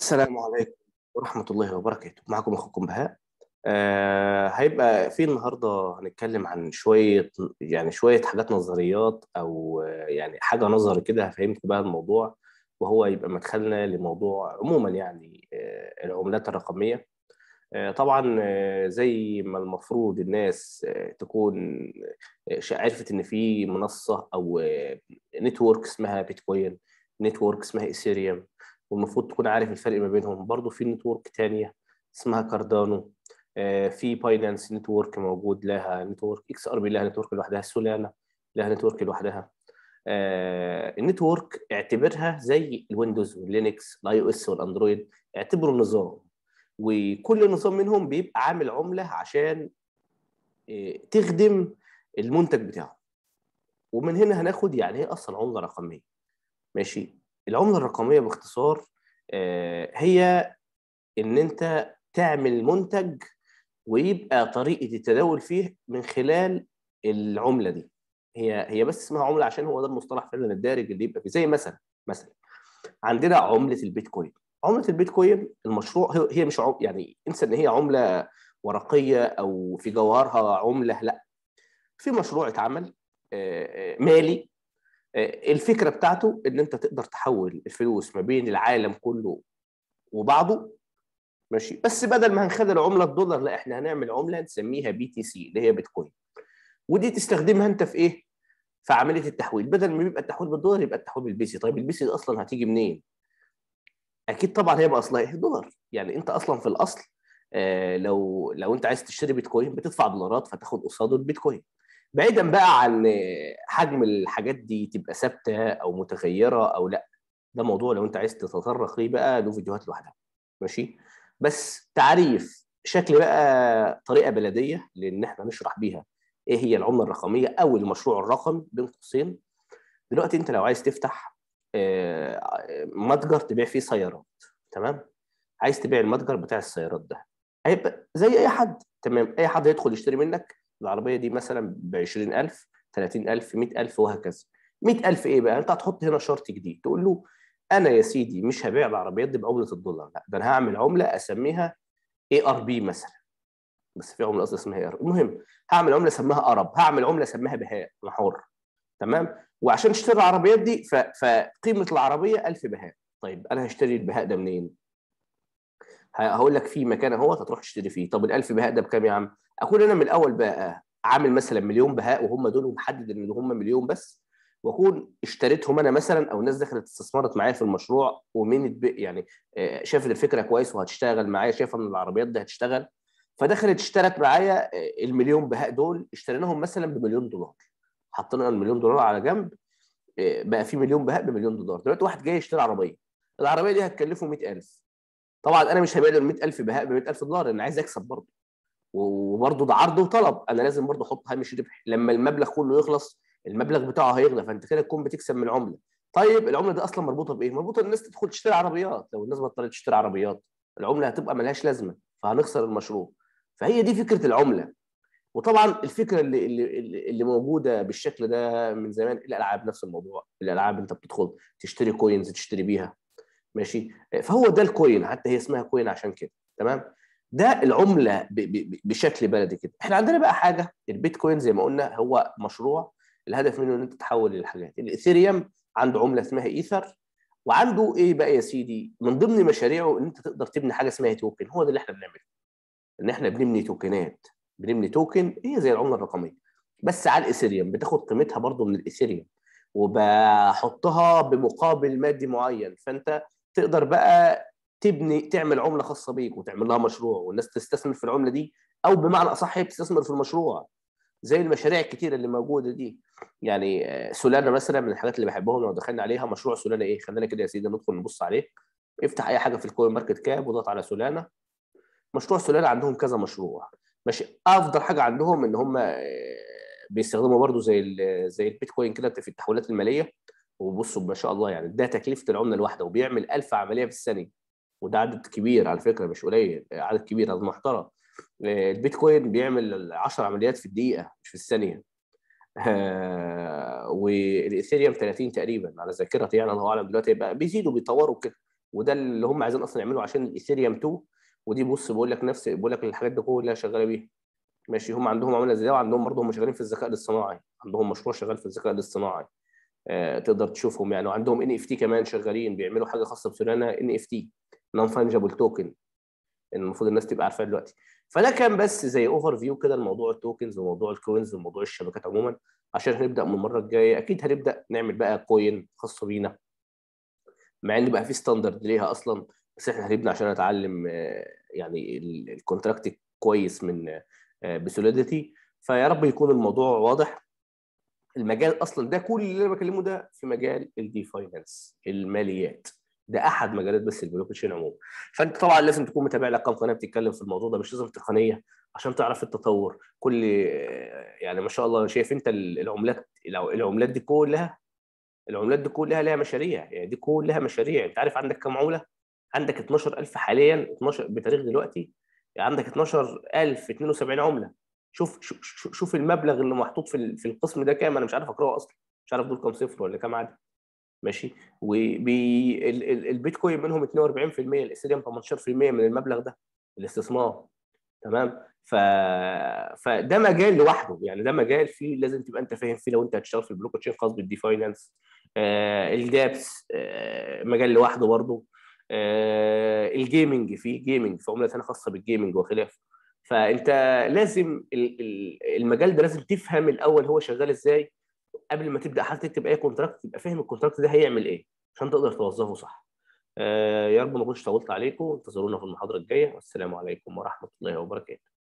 السلام عليكم ورحمة الله وبركاته معكم أخوكم بهاء آه هيبقى في النهاردة هنتكلم عن شوية يعني شوية حاجات نظريات أو آه، يعني حاجة نظري كده هفهمك بقى الموضوع وهو يبقى مدخلنا لموضوع عموما يعني آه العملات الرقمية آه طبعا آه زي ما المفروض الناس آه تكون آه، عرفت إن في منصة أو نتورك آه، اسمها بيتكوين نتورك اسمها ايثيريوم والمفروض تكون عارف الفرق ما بينهم برضه في نتورك تانية اسمها كاردانو آه، في باينانس نتورك موجود لها نتورك اكس ار بي لها نتورك لوحدها سولانا لها نتورك لوحدها آه، النتورك اعتبرها زي الويندوز واللينكس الاي او اس والاندرويد اعتبره نظام وكل نظام منهم بيبقى عامل عمله عشان آه، تخدم المنتج بتاعه ومن هنا هناخد يعني ايه اصلا عمله رقميه ماشي العمله الرقميه باختصار آه، هي ان انت تعمل منتج ويبقى طريقه التداول فيه من خلال العمله دي هي هي بس اسمها عمله عشان هو ده المصطلح فعلا الدارج اللي يبقى فيه زي مثلا مثلا عندنا عمله البيتكوين عمله البيتكوين المشروع هي مش عم يعني انسى ان هي عمله ورقيه او في جوهرها عمله لا في مشروع اتعمل آه، آه، مالي الفكره بتاعته ان انت تقدر تحول الفلوس ما بين العالم كله وبعضه ماشي بس بدل ما هنخلي العمله الدولار لا احنا هنعمل عمله نسميها بي تي سي اللي هي بيتكوين ودي تستخدمها انت في ايه؟ في عمليه التحويل بدل ما يبقى التحويل بالدولار يبقى التحويل بالبيسي طيب البيسي اصلا هتيجي منين؟ اكيد طبعا هيبقى اصلها إيه؟ دولار يعني انت اصلا في الاصل آه لو لو انت عايز تشتري بيتكوين بتدفع دولارات فتاخد قصاده البيتكوين بعيدا بقى عن حجم الحاجات دي تبقى ثابته او متغيره او لا ده موضوع لو انت عايز تتطرق ليه بقى له فيديوهات لوحدها ماشي بس تعريف شكل بقى طريقه بلديه لان احنا نشرح بيها ايه هي العمله الرقميه او المشروع الرقمي بين قوسين دلوقتي انت لو عايز تفتح آه، متجر تبيع فيه سيارات تمام عايز تبيع المتجر بتاع السيارات ده هيبقى زي اي حد تمام اي حد هيدخل يشتري منك العربيه دي مثلا ب 20000 30000 100000 وهكذا 100000 ايه بقى انت هتحط هنا شرط جديد تقول له انا يا سيدي مش هبيع العربيات دي بعمله الدولار لا ده انا هعمل عمله اسميها اي ار بي مثلا بس في عمله اصلا اسمها اي ار المهم هعمل عمله اسمها ارب هعمل عمله اسميها بهاء انا حر تمام وعشان اشتري العربيات دي فقيمه العربيه 1000 بهاء طيب انا هشتري البهاء ده منين هقول لك في مكان اهو هتروح تشتري فيه طب ال1000 بهاء ده بكام يا عم اكون انا من الاول بقى عامل مثلا مليون بهاء وهم دول ومحدد ان هم مليون بس واكون اشتريتهم انا مثلا او ناس دخلت استثمرت معايا في المشروع ومن يعني آه، شافت الفكره كويس وهتشتغل معايا شايفه ان العربيات دي هتشتغل فدخلت اشترت معايا آه، المليون بهاء دول اشتريناهم مثلا بمليون دولار حطينا المليون دولار على جنب آه، بقى في مليون بهاء بمليون دولار دلوقتي واحد جاي يشتري عربيه العربيه دي هتكلفه 100000 طبعا انا مش هبيع له 100000 بهاء ب 100000 دولار انا عايز اكسب برضه وبرضه ده عرض وطلب انا لازم برضه احط هامش ربح لما المبلغ كله يخلص المبلغ بتاعه هيغلى فانت كده تكون بتكسب من العمله طيب العمله دي اصلا مربوطه بايه مربوطه ان الناس تدخل تشتري عربيات لو الناس بطلت تشتري عربيات العمله هتبقى ملهاش لازمه فهنخسر المشروع فهي دي فكره العمله وطبعا الفكره اللي اللي, اللي موجوده بالشكل ده من زمان الالعاب نفس الموضوع الالعاب انت بتدخل تشتري كوينز تشتري بيها ماشي فهو ده الكوين حتى هي اسمها كوين عشان كده تمام ده العمله بشكل بلدي كده احنا عندنا بقى حاجه البيتكوين زي ما قلنا هو مشروع الهدف منه ان انت تحول للحاجات الاثيريوم عنده عمله اسمها ايثر وعنده ايه بقى يا سيدي من ضمن مشاريعه ان انت تقدر تبني حاجه اسمها توكن هو ده اللي احنا بنعمله ان احنا بنبني توكنات بنبني توكن هي إيه زي العمله الرقميه بس على الاثيريوم بتاخد قيمتها برضه من الاثيريوم وبحطها بمقابل مادي معين فانت تقدر بقى تبني تعمل عمله خاصه بيك وتعمل لها مشروع والناس تستثمر في العمله دي او بمعنى اصح هي بتستثمر في المشروع زي المشاريع الكتيره اللي موجوده دي يعني آه، سولانا مثلا من الحاجات اللي بحبهم لو دخلنا عليها مشروع سولانا ايه خلينا كده يا سيدي ندخل نبص عليه افتح اي حاجه في الكوين ماركت كاب واضغط على سولانا مشروع سولانا عندهم كذا مشروع ماشي افضل حاجه عندهم ان هم آه، بيستخدموا برضو زي آه، زي البيتكوين كده في التحويلات الماليه وبصوا ما شاء الله يعني ده تكلفه العمله الواحده وبيعمل 1000 عمليه في الثانيه وده عدد كبير على فكره مش قليل عدد كبير عدد محترم آه، البيتكوين بيعمل 10 عمليات في الدقيقه مش في الثانيه آه والاثيريوم 30 تقريبا على ذاكرتي يعني الله اعلم دلوقتي بقى بيزيدوا بيطوروا كده وده اللي هم عايزين اصلا يعملوا عشان الاثيريوم 2 ودي بص بقول لك نفس بقول لك الحاجات دي كلها شغاله بيها ماشي هم عندهم عمله زي ده وعندهم برضه هم شغالين في الذكاء الاصطناعي عندهم مشروع شغال في الذكاء الاصطناعي آه، تقدر تشوفهم يعني وعندهم ان اف تي كمان شغالين بيعملوا حاجه خاصه بسولانا ان اف تي نون فانجبل توكن المفروض الناس تبقى عارفاه دلوقتي فده كان بس زي اوفر فيو كده لموضوع التوكنز وموضوع الكوينز وموضوع الشبكات عموما عشان هنبدا من المره الجايه اكيد هنبدا نعمل بقى كوين خاصه بينا مع ان بقى في ستاندرد ليها اصلا بس احنا هنبدا عشان نتعلم آه، يعني الكونتراكت كويس من آه، بسوليديتي فيا رب يكون الموضوع واضح المجال اصلا ده كل اللي انا بكلمه ده في مجال الدي فاينانس الماليات ده احد مجالات بس البلوك تشين عموما فانت طبعا لازم تكون متابع كم قناه بتتكلم في الموضوع ده مش لازم تقنيه عشان تعرف التطور كل يعني ما شاء الله شايف انت العملات العملات دي كلها العملات دي كلها لها مشاريع يعني دي كلها مشاريع انت عارف عندك كم عمله عندك 12000 حاليا 12 بتاريخ دلوقتي عندك 12000 72 عمله شوف شوف المبلغ اللي محطوط في في القسم ده كام انا مش عارف اقراه اصلا مش عارف دول كام صفر ولا كام عدد ماشي والبيتكوين منهم 42% الاثيريوم 18% من المبلغ ده الاستثمار تمام ف... فده مجال لوحده يعني ده مجال فيه لازم تبقى انت فاهم فيه لو انت هتشتغل في البلوك تشين خاص بالدي فاينانس آه الجابس آه مجال لوحده برضه آه الجيمنج فيه جيمنج في عمله ثانيه خاصه بالجيمنج وخلافه فانت لازم المجال ده لازم تفهم الاول هو شغال ازاي قبل ما تبدا حتى تكتب اي كونتراكت تبقى فاهم الكونتراكت ده هيعمل ايه عشان تقدر توظفه صح آه، يا رب ما اكونش طولت عليكم انتظرونا في المحاضره الجايه والسلام عليكم ورحمه الله وبركاته